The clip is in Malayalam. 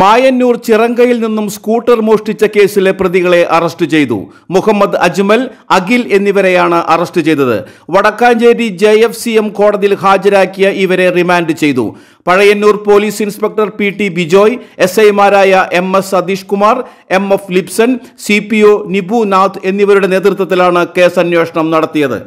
മായന്നൂർ ചിറങ്കയിൽ നിന്നും സ്കൂട്ടർ മോഷ്ടിച്ച കേസിലെ പ്രതികളെ അറസ്റ്റ് ചെയ്തു മുഹമ്മദ് അജ്മൽ അഖിൽ എന്നിവരെയാണ് അറസ്റ്റ് ചെയ്തത് Vadakkanchery J F C M കോടതിയിൽ ഹാജരാക്കിയ ഇവരെ റിമാൻഡ് ചെയ്തു Pazhayannur police inspector P T Bijoy S ഐമാരായ M S Satheesh Kumar M F Lipson C P O Nibu Nath എന്നിവരുടെ നേതൃത്വത്തിലാണ് കേസ് അന്വേഷണം നടത്തിയത്